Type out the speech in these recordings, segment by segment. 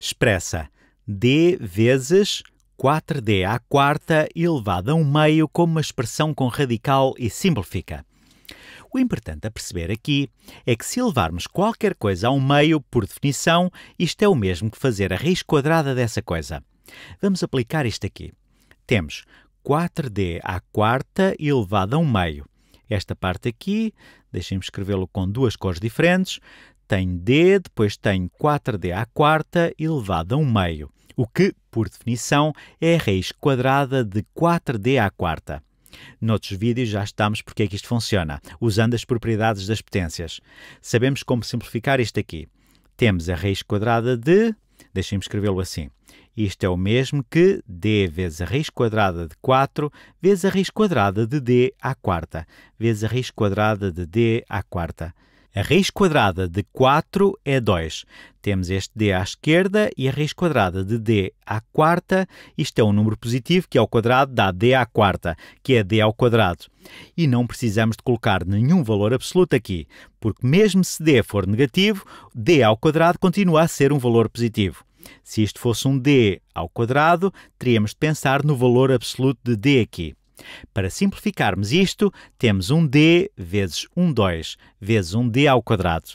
expressa d vezes 4d à quarta elevado a um meio como uma expressão com radical e simplifica. O importante a perceber aqui é que se elevarmos qualquer coisa a um meio, por definição, isto é o mesmo que fazer a raiz quadrada dessa coisa. Vamos aplicar isto aqui. Temos 4d à quarta elevado a um meio. Esta parte aqui, deixem-me escrevê-lo com duas cores diferentes, tem D, depois tem 4D à quarta elevado a um meio, o que, por definição, é a raiz quadrada de 4D à quarta. Noutros vídeos já estamos porque é que isto funciona, usando as propriedades das potências. Sabemos como simplificar isto aqui. Temos a raiz quadrada de Deixem-me escrevê-lo assim. Isto é o mesmo que d vezes a raiz quadrada de 4 vezes a raiz quadrada de d à quarta, vezes a raiz quadrada de d à quarta. A raiz quadrada de 4 é 2. Temos este d à esquerda e a raiz quadrada de d à quarta. Isto é um número positivo que é ao quadrado dá d à quarta, que é d ao quadrado. E não precisamos de colocar nenhum valor absoluto aqui, porque mesmo se d for negativo, d ao quadrado continua a ser um valor positivo. Se isto fosse um d ao quadrado, teríamos de pensar no valor absoluto de d aqui. Para simplificarmos isto, temos um d vezes um 2 vezes um d ao quadrado.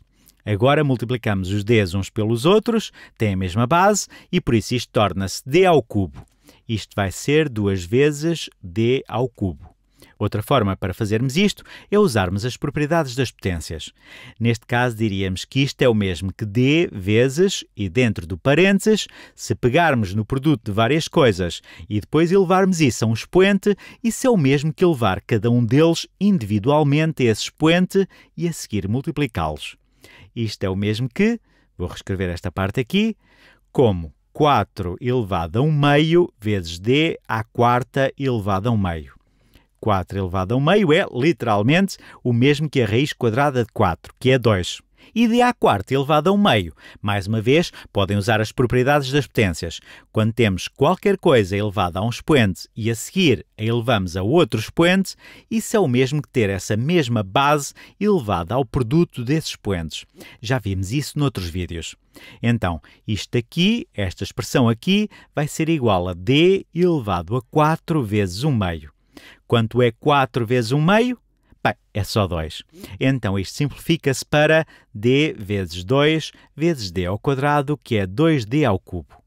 Agora multiplicamos os d's uns pelos outros, têm a mesma base e por isso isto torna-se d ao cubo. Isto vai ser duas vezes d ao cubo. Outra forma para fazermos isto é usarmos as propriedades das potências. Neste caso, diríamos que isto é o mesmo que D vezes, e dentro do parênteses, se pegarmos no produto de várias coisas e depois elevarmos isso a um expoente, isso é o mesmo que elevar cada um deles individualmente a esse expoente e a seguir multiplicá-los. Isto é o mesmo que, vou reescrever esta parte aqui, como 4 elevado a 1 meio vezes d à quarta elevado a 1 meio. 4 elevado ao meio é, literalmente, o mesmo que a raiz quadrada de 4, que é 2 e de a quarta elevado a meio. Mais uma vez, podem usar as propriedades das potências. Quando temos qualquer coisa elevada a um expoente e a seguir a elevamos a outro expoente, isso é o mesmo que ter essa mesma base elevada ao produto desses expoentes. Já vimos isso noutros vídeos. Então, isto aqui, esta expressão aqui, vai ser igual a d elevado a 4 vezes 1 meio. Quanto é 4 vezes 1 meio? Bem, é só 2. Então isto simplifica-se para d vezes 2 vezes d ao quadrado, que é 2d ao cubo.